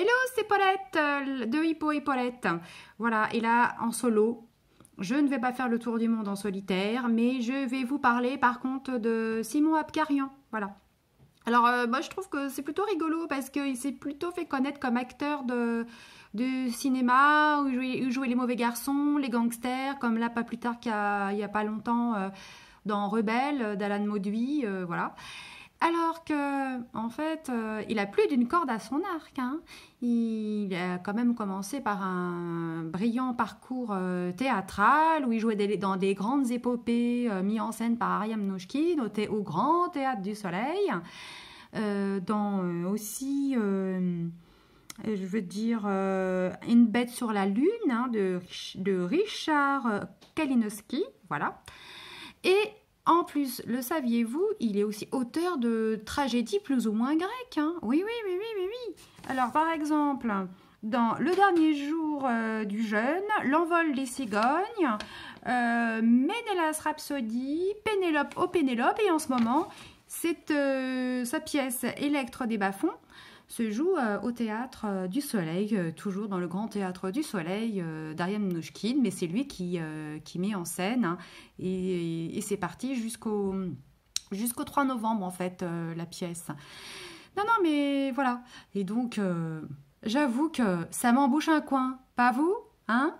Hello, c'est Paulette euh, de Hippo et Paulette. Voilà, et là, en solo, je ne vais pas faire le tour du monde en solitaire, mais je vais vous parler par contre de Simon Abkarian. Voilà. Alors, euh, moi, je trouve que c'est plutôt rigolo parce qu'il s'est plutôt fait connaître comme acteur de, de cinéma, où il, jouait, les mauvais garçons, les gangsters, comme là, pas plus tard qu'il n'y a, pas longtemps, euh, dans Rebelle d'Alan Mauduit. voilà. Alors que, en fait, euh, il a plus d'une corde à son arc. Hein. Il a quand même commencé par un brillant parcours euh, théâtral où il jouait dans des grandes épopées euh, mises en scène par Ariam Nouchkine au, Grand Théâtre du Soleil. dans aussi, je veux dire, Une bête sur la lune hein, de, de, Richard Kalinowski. Voilà plus, le saviez-vous, il est aussi auteur de tragédies plus ou moins grecques. Hein. oui, oui, oui, oui, oui, Alors, par exemple, dans Le dernier jour euh, du jeûne, L'envol des cigognes, euh, Ménélas Rhapsody, Pénélope au Pénélope, et en ce moment, c'est euh, sa pièce Électre des bas se joue euh, au Théâtre euh, du Soleil, euh, toujours dans le Grand Théâtre du Soleil d'Ariane Mnouchkine, mais c'est lui qui, qui met en scène hein. et, c'est parti jusqu'au jusqu'au 3 novembre en fait la pièce. Non, non, mais voilà. Et donc, j'avoue que ça m'embouche un coin, pas vous Hein